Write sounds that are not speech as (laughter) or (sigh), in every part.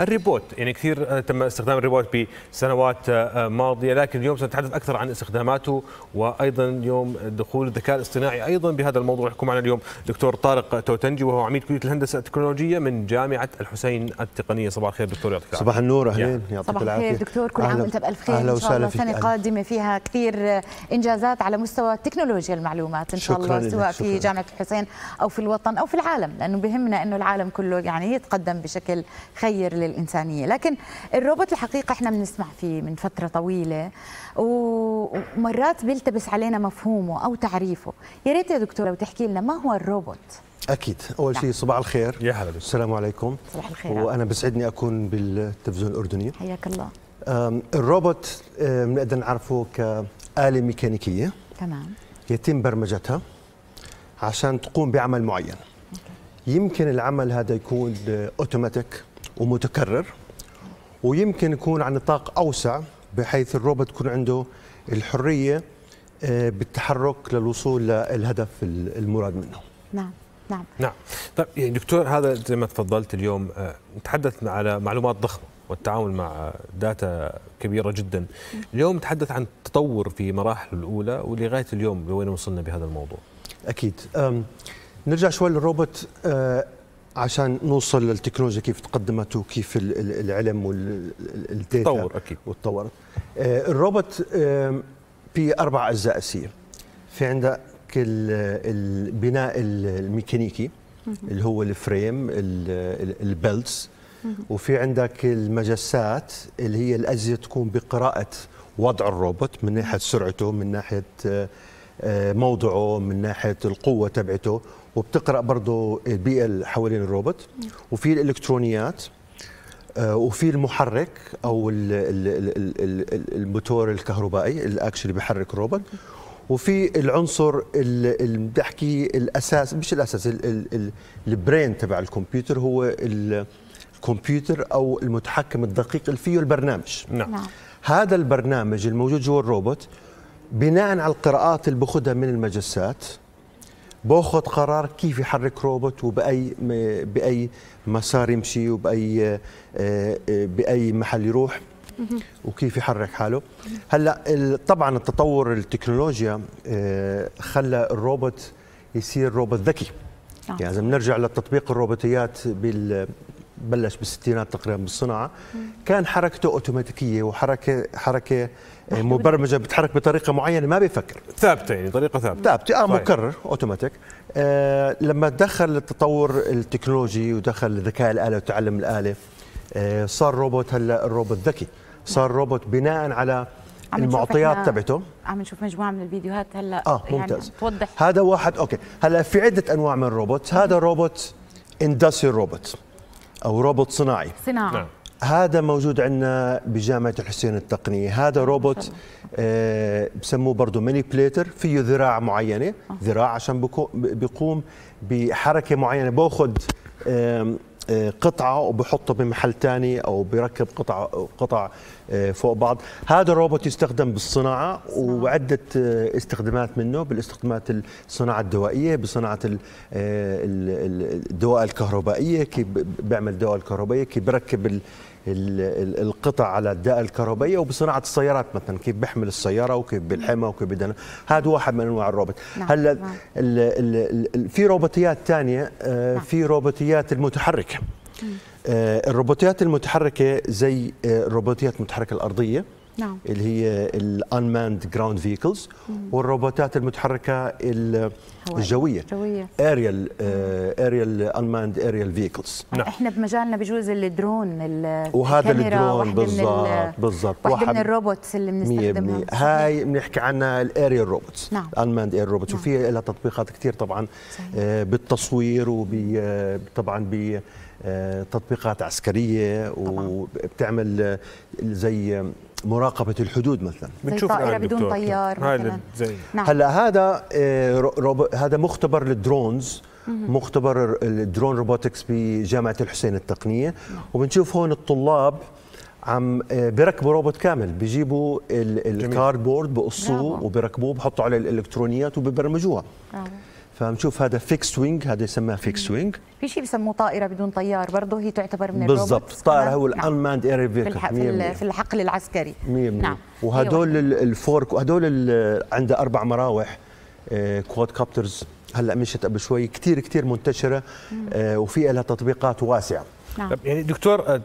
الريبوت يعني كثير آه، تم استخدام الريبوت بسنوات آه، آه، ماضيه لكن اليوم سنتحدث اكثر عن استخداماته وايضا يوم دخول الذكاء الاصطناعي ايضا بهذا الموضوع يحكم معنا اليوم دكتور طارق توتنجي وهو عميد كليه الهندسه التكنولوجيه من جامعه الحسين التقنيه صباح الخير دكتور يعطيك العافيه صباح النور اهلين يعطيك العافيه صباح الخير دكتور كل عام وانت بالف خير ان شاء الله سنه قادمه فيها كثير انجازات على مستوى تكنولوجيا المعلومات ان شاء الله سواء في جامعه الحسين او في الوطن او في العالم لانه بهمنا انه العالم كله يعني يتقدم بشكل خير خير للإنسانية لكن الروبوت الحقيقة إحنا بنسمع فيه من فترة طويلة ومرات بيلتبس علينا مفهومه أو تعريفه يا ريت يا دكتور لو تحكي لنا ما هو الروبوت اكيد اول نعم. شيء صباح الخير يا هلا السلام عليكم صباح الخير وانا بسعدني اكون بالتلفزيون الاردني حياك الله الروبوت بنقدر نعرفه كآلة ميكانيكية تمام يتم برمجتها عشان تقوم بعمل معين يمكن العمل هذا يكون اوتوماتيك ومتكرر ويمكن يكون على نطاق اوسع بحيث الروبوت يكون عنده الحريه آه، بالتحرك للوصول للهدف المراد منه. نعم. نعم نعم طيب يعني دكتور هذا زي ما تفضلت اليوم آه، نتحدث على معلومات ضخمه والتعامل مع داتا كبيره جدا اليوم نتحدث عن التطور في مراحله الاولى ولغايه اليوم لوين وصلنا بهذا الموضوع اكيد نرجع شوي للروبوت آه، عشان نوصل للتكنولوجيا كيف تقدمت وكيف العلم والداتا تطور اكيد وتطورت آه، الروبوت في اربع اجزاء اساسيه في عندك البناء الميكانيكي اللي هو الفريم البلتس وفي عندك المجسات اللي هي الاجهزه تكون بقراءه وضع الروبوت من ناحيه سرعته من ناحيه آه، موضعه من ناحيه القوه تبعته وبتقرا برضه البيئه اللي حوالين الروبوت وفي الالكترونيات آه، وفي المحرك او الموتور الكهربائي الاكشن اللي بيحرك الروبوت وفي العنصر اللي بدي احكي الاساس مش الاساس البرين تبع الكمبيوتر هو الكمبيوتر او المتحكم الدقيق اللي فيه البرنامج نعم هذا البرنامج الموجود جوا الروبوت بناء على القراءات اللي باخذها من المجسات باخذ قرار كيف يحرك روبوت وباي باي مسار يمشي وباي آه، آه، باي محل يروح وكيف يحرك حاله هلا طبعا التطور التكنولوجيا آه، خلى الروبوت يصير روبوت ذكي نعم. يعني اذا بنرجع للتطبيق الروبوتيات بال بلش بالستينات تقريبا بالصناعه كان حركته اوتوماتيكيه وحركه حركه آه، مبرمجه بتحرك بطريقه معينه ما بيفكر ثابته يعني طريقه ثابته ثابته اه طيب. مكرر اوتوماتيك آه لما دخل التطور التكنولوجي ودخل الذكاء الاله وتعلم الاله آه صار روبوت هلا الروبوت ذكي صار روبوت بناء على المعطيات تبعته عم نشوف مجموعه من الفيديوهات هلا اه يعني ممتاز يعني توضح هذا واحد اوكي هلا في عده انواع من الروبوت هذا روبوت اندستري روبوت او روبوت صناعي صناعه نعم. هذا موجود عندنا بجامعه الحسين التقنيه هذا روبوت آه بسموه برضه بليتر فيه ذراع معينه ذراع عشان بيقوم بحركه معينه باخذ قطعه وبحطه بمحل ثاني او بركب قطع قطع آه، فوق بعض هذا الروبوت يستخدم بالصناعه وعده آه، استخدامات منه بالاستخدامات الصناعه الدوائيه بصناعه آه، الدواء الكهربائيه كيف بيعمل دواء الكهربائيه كيف بركب القطع على الداء الكهربائيه وبصناعه السيارات مثلا كيف بيحمل السياره وكيف بالحمى وكيف بدنا هذا واحد من انواع الروبوت نعم. هلا نعم. في روبوتيات ثانيه آه، نعم. في روبوتيات المتحركه آه، الروبوتيات المتحركه زي آه، الروبوتيات المتحركه الارضيه نعم. اللي هي الانماند جراوند فيكلز والروبوتات المتحركه الجويه الجويه اريال اريال انماند اريال فيكلز نعم. احنا بمجالنا بجوز الدرون وهذا الدرون بالضبط بالضبط واحد من الروبوتس اللي بنستخدمها هاي بنحكي عنها الاريال روبوتس نعم. انماند اير روبوتس وفي لها تطبيقات كثير طبعا صحيح. آه، بالتصوير وطبعا آه، ب آه، تطبيقات عسكريه طبعاً. وبتعمل زي مراقبه الحدود مثلا بتشوف طائره بدون طيار مثلا نعم. هلا هذا آه، هذا مختبر للدرونز مختبر الدرون روبوتكس بجامعه الحسين التقنيه نعم. وبنشوف هون الطلاب عم آه، بيركبوا روبوت كامل بيجيبوا الكاردبورد بقصوه وبيركبوه بحطوا عليه الالكترونيات وبيبرمجوها فنشوف هذا فيكس وينج هذا يسمى فيكس وينج في شيء بسموه طائره بدون طيار برضه هي تعتبر من بالضبط الطائره هو الانماند اير في في الحقل العسكري 100% نعم أيوة. وهدول الفورك وهدول عنده اربع مراوح كواد آه، كابترز هلا مشت قبل شوي كثير كثير منتشره آه، وفي لها تطبيقات واسعه نعم. يعني دكتور آه،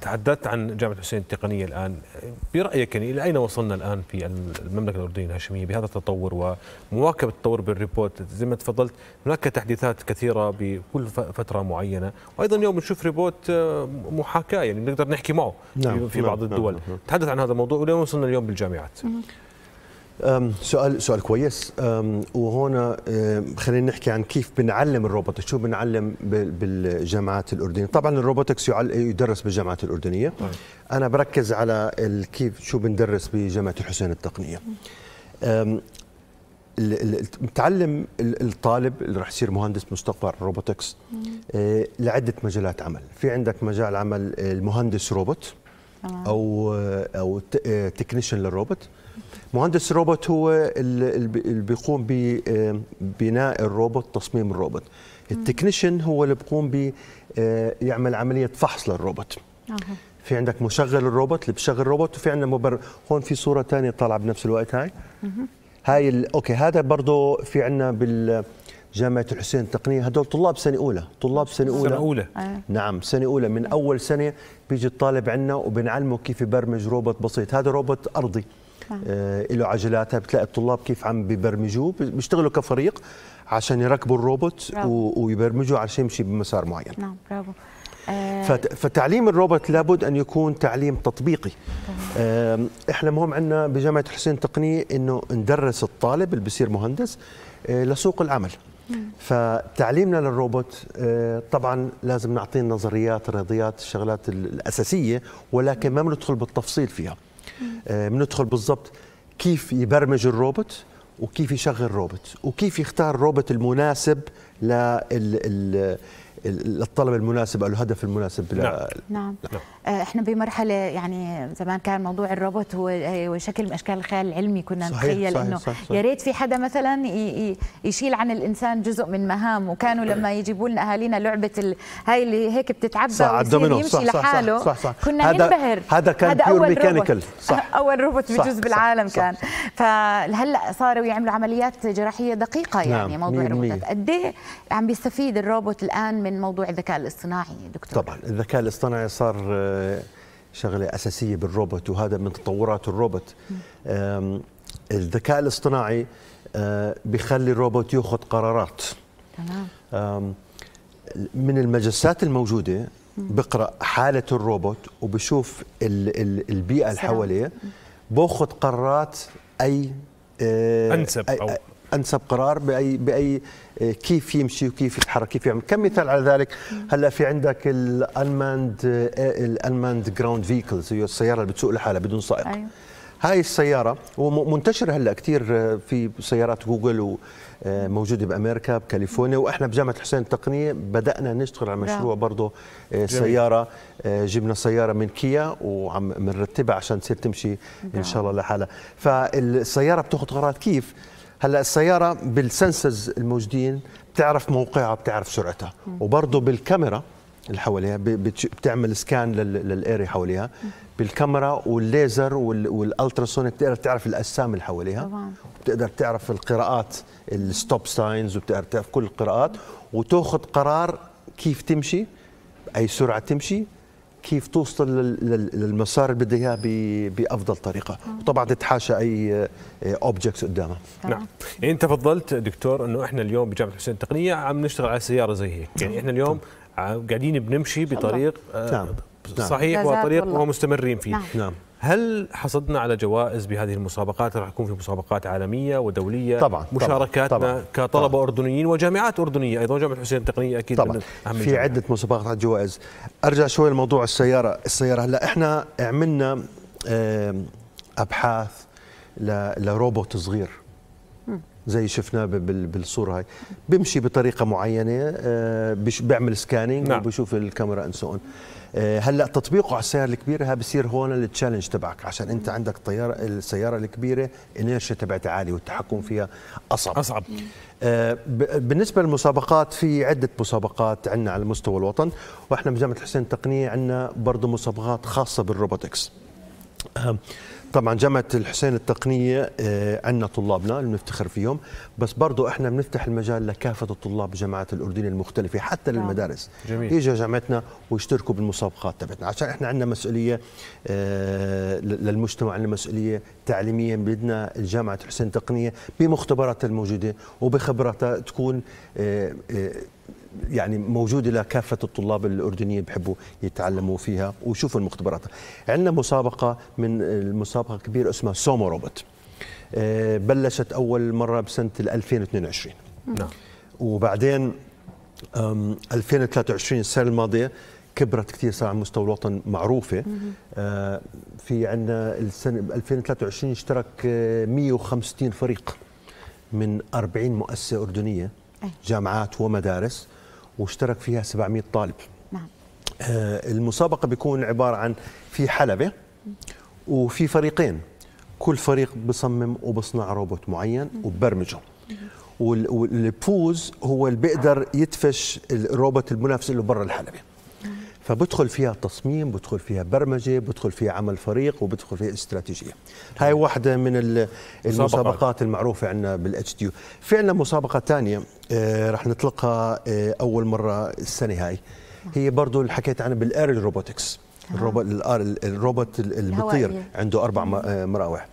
تحدثت عن جامعه حسين التقنيه الان برايك يعني الى اين وصلنا الان في المملكه الاردنيه الهاشميه بهذا التطور ومواكبه التطور بالريبورت زي ما تفضلت هناك تحديثات كثيره بكل فتره معينه وايضا اليوم نشوف ريبورت آه، محاكاه يعني نقدر نحكي معه نعم. في بعض نعم، نعم، الدول نعم. نعم. تحدث عن هذا الموضوع ولين وصلنا اليوم بالجامعات سؤال سؤال كويس وهنا خلينا نحكي عن كيف بنعلم الروبوتكس شو بنعلم بالجامعات الاردنيه طبعا الروبوتكس يدرس بالجامعات الاردنيه طيب. انا بركز على كيف شو بندرس بجامعه الحسين التقنيه متعلم الطالب اللي راح يصير مهندس مستقبل روبوتكس أه، لعده مجالات عمل في عندك مجال عمل المهندس روبوت او او تكنيشن أه، للروبوت مهندس روبوت هو اللي بيقوم ببناء الروبوت تصميم الروبوت التكنيشن هو اللي بيقوم بيعمل آه، عمليه فحص للروبوت في عندك مشغل الروبوت اللي بشغل الروبوت وفي عندنا مبرمج هون في صوره ثانيه طالعه بنفس الوقت هاي هاي ال... اوكي هذا برضه في عندنا بال جامعة الحسين التقنية هدول طلاب سنة أولى طلاب سنة أولى سنة أولى آه. نعم سنة أولى من أول سنة بيجي الطالب عندنا وبنعلمه كيف يبرمج روبوت بسيط هذا روبوت أرضي نعم. له آه، عجلاتها بتلاقي الطلاب كيف عم ببرمجوه بيشتغلوا كفريق عشان يركبوا الروبوت و... ويبرمجوه عشان يمشي بمسار معين نعم برافو آه. فتعليم الروبوت لابد ان يكون تعليم تطبيقي احنا مهم عندنا بجامعه حسين تقني انه ندرس الطالب اللي بصير مهندس آه، لسوق العمل فتعليمنا للروبوت طبعا لازم نعطيه النظريات الرياضيات الشغلات الاساسيه ولكن ما بندخل بالتفصيل فيها بندخل آه، بالضبط كيف يبرمج الروبوت وكيف يشغل الروبوت وكيف يختار الروبوت المناسب لل للطلب المناسب او الهدف المناسب نعم. لا. نعم. نعم, نعم. آه، احنا بمرحله يعني زمان كان موضوع الروبوت هو آه، وشكل من اشكال الخيال العلمي كنا صحيح نتخيل صحيح انه يا ريت في حدا مثلا يشيل عن الانسان جزء من مهام وكانوا لما يجيبوا لنا اهالينا لعبه ال... هاي اللي هيك بتتعبى صح يمشي صح لحاله صح صح صح كنا هذا ننبهر هذا كان هذا اول ميكانيكال صح اول روبوت (laughs) بجوز بالعالم صح كان فهلا صاروا يعملوا عمليات جراحيه دقيقه يعني نعم. موضوع الروبوتات قد إيه عم بيستفيد الروبوت الان من موضوع الذكاء الاصطناعي دكتور طبعا الذكاء الاصطناعي صار آه، شغله اساسيه بالروبوت وهذا من تطورات الروبوت الذكاء الاصطناعي آه، بيخلي الروبوت ياخذ قرارات تمام من المجسات الموجوده بقرا حاله الروبوت وبشوف البيئه اللي حواليه باخذ قرارات اي آه، انسب او انسب قرار باي باي آه، كيف يمشي وكيف يتحرك كيف يعمل كم مثال على ذلك هلا في عندك الانماند آه، الانماند جراوند فيكلز هي السياره اللي بتسوق لحالها بدون سائق أيوه. هاي السيارة ومنتشرة هلا كثير آه، في سيارات جوجل وموجودة بأمريكا بكاليفورنيا وإحنا بجامعة الحسين التقنية بدأنا نشتغل على مشروع برضه سيارة جبنا سيارة من كيا وعم بنرتبها عشان تصير تمشي إن شاء الله لحالها فالسيارة بتاخذ قرارات كيف هلا السياره بالسنسز الموجودين بتعرف موقعها بتعرف سرعتها وبرضه بالكاميرا اللي حواليها بتعمل سكان للاري حواليها بالكاميرا والليزر والالتراسونيك بتقدر تعرف الاجسام اللي حواليها طبعا بتقدر تعرف القراءات الستوب ساينز وبتقدر تعرف كل القراءات وتاخذ قرار كيف تمشي باي سرعه تمشي كيف توصل للمسار اللي بدها اياه بافضل طريقه وطبعا تتحاشى اي اوبجكتس قدامها نعم يعني انت فضلت دكتور انه احنا اليوم بجامعه الحسين التقنيه عم نشتغل على سياره زي هيك يعني احنا اليوم قاعدين بنمشي بطريق نعم. صحيح وطريق ومستمرين فيه نعم. نعم. هل حصلنا على جوائز بهذه المسابقات راح يكون في مسابقات عالميه ودوليه طبعا مشاركاتنا طبعا كطلبه طبعا اردنيين وجامعات اردنيه ايضا جامعه الحسين التقنيه اكيد طبعا أهم في عده مسابقات على جوائز ارجع شوي لموضوع السياره السياره هلا احنا عملنا ابحاث لروبوت صغير زي شفناه بالصوره هاي بيمشي بطريقه معينه آه، بيعمل سكانينج نعم. وبشوف الكاميرا ان آه، سو هلا تطبيقه على السياره الكبيره هذا بصير هون التشالنج تبعك عشان انت عندك طياره السياره الكبيره انيرشيا تبعتها عاليه والتحكم فيها اصعب اصعب آه، بالنسبه للمسابقات في عده مسابقات عندنا على مستوى الوطن واحنا بجامعه الحسين التقنيه عندنا برضه مسابقات خاصه بالروبوتكس طبعا جامعه الحسين التقنيه آه، عندنا طلابنا اللي بنفتخر فيهم بس برضه احنا بنفتح المجال لكافه الطلاب جامعات الاردن المختلفه حتى نعم. للمدارس جميل. يجوا جامعتنا ويشتركوا بالمسابقات تبعتنا عشان احنا عندنا مسؤوليه آه، للمجتمع عندنا مسؤوليه تعليمية بدنا جامعه الحسين التقنيه بمختبراتها الموجوده وبخبراتها تكون آه، يعني موجوده لكافه الطلاب الاردنيين بحبوا يتعلموا فيها ويشوفوا المختبرات عندنا مسابقه من المسابقه كبيره اسمها سومو روبوت آه، بلشت اول مره بسنه 2022 نعم وبعدين 2023 السنه الماضيه كبرت كثير صار على مستوى الوطن معروفه آه، في عندنا السنه 2023 اشترك 165 آه، فريق من 40 مؤسسه اردنيه جامعات ومدارس واشترك فيها 700 طالب نعم آه، المسابقة بيكون عبارة عن في حلبة وفي فريقين كل فريق بصمم وبصنع روبوت معين وببرمجه واللي بفوز هو اللي بيقدر يدفش الروبوت المنافس اللي برا الحلبة فبدخل فيها تصميم بدخل فيها برمجة بدخل فيها عمل فريق وبدخل فيها استراتيجية هاي واحدة من المسابقات المعروفة عندنا بالاتش دي في عندنا مسابقة ثانية آه، رح نطلقها آه، اول مره السنه هاي هي برضه اللي حكيت عنها بالاير روبوتكس الروبوت الروبوت اللي بيطير عنده اربع آه، مراوح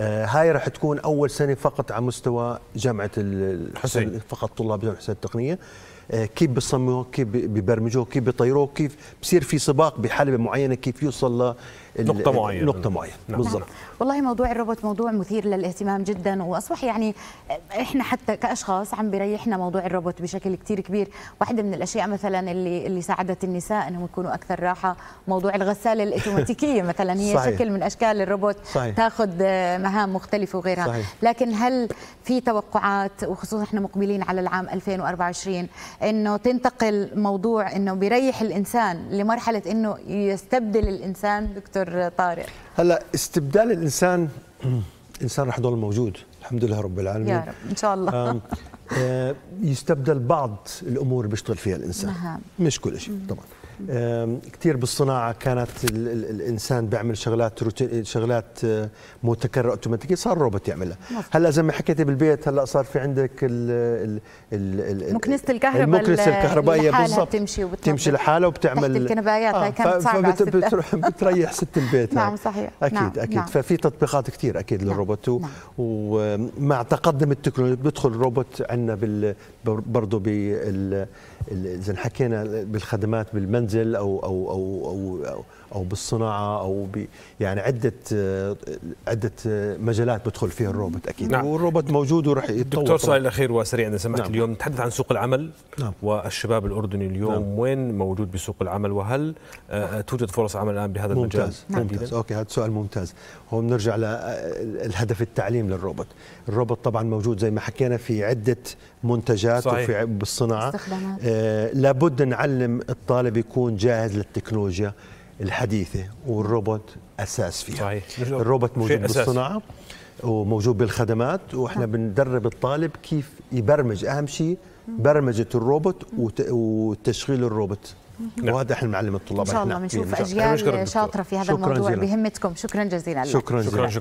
هاي رح تكون اول سنه فقط على مستوى جامعه الحسين فقط طلاب جامعه الحسين التقنيه كيف بيصمموه كيف بيبرمجوه كيف بيطيروه كيف بصير في سباق بحلبه معينه كيف يوصل نقطة معينة نقطة معينة نعم. بالظبط والله موضوع الروبوت موضوع مثير للاهتمام جدا واصبح يعني احنا حتى كاشخاص عم بيريحنا موضوع الروبوت بشكل كثير كبير، واحدة من الاشياء مثلا اللي اللي ساعدت النساء انهم يكونوا اكثر راحة موضوع الغسالة الاوتوماتيكية (laughs) مثلا هي صحيح. شكل من اشكال الروبوت صحيح. تاخذ مهام مختلفة وغيرها، صحيح. لكن هل في توقعات وخصوصا احنا مقبلين على العام 2024 انه تنتقل موضوع انه بيريح الانسان لمرحلة انه يستبدل الانسان دكتور دكتور طارق هلا استبدال الانسان (clears throat) الانسان رح يضل موجود الحمد لله رب العالمين يا رب ان شاء الله آه، يستبدل بعض الامور اللي بيشتغل فيها الانسان نعم. مش كل شيء طبعا كثير بالصناعه كانت الـ الـ الانسان بيعمل شغلات روتين شغلات أه، متكرره اوتوماتيكيه صار روبوت يعملها هلا زي ما حكيتي بالبيت هلا صار في عندك الـ الـ مكنسه الكهرباء المكنسه الكهربائيه بالضبط تمشي تمشي لحالها وبتعمل تحت الكنبايات آه هاي كانت آه، صعبه بتريح ست البيت (laughs) نعم صحيح اكيد نعم اكيد نعم. ففي تطبيقات كثير اكيد نعم للروبوت نعم ومع تقدم التكنولوجيا بيدخل الروبوت عندنا برضه بال اذا حكينا بالخدمات بالمنزل او او او او, أو, أو بالصناعه او يعني عده عده مجالات بدخل فيها الروبوت اكيد نعم. والروبوت موجود وراح يتطور دكتور صالح الاخير وسريع اذا سمحت نعم. اليوم نتحدث عن سوق العمل نعم. والشباب الاردني اليوم نعم. وين موجود بسوق العمل وهل آه، آه، توجد فرص عمل الان بهذا المجال ممتاز ممتاز اوكي هذا سؤال ممتاز هون بنرجع للهدف آه، التعليم للروبوت الروبوت طبعا موجود زي ما حكينا في عده منتجات صحيح. وفي بالصناعه استخدامات. آه، لابد نعلم الطالب يكون جاهز للتكنولوجيا الحديثه والروبوت اساس فيها صحيح. الروبوت موجود بالصناعه وموجود بالخدمات واحنا بندرب الطالب كيف يبرمج اهم شيء برمجه الروبوت وتشغيل الروبوت نعم. وهذا احنا بنعلم الطلاب ان شاء الله بنشوف اجيال شاطره في هذا الموضوع بهمتكم شكرا جزيلا لك. شكرا, جزيلا شكرا.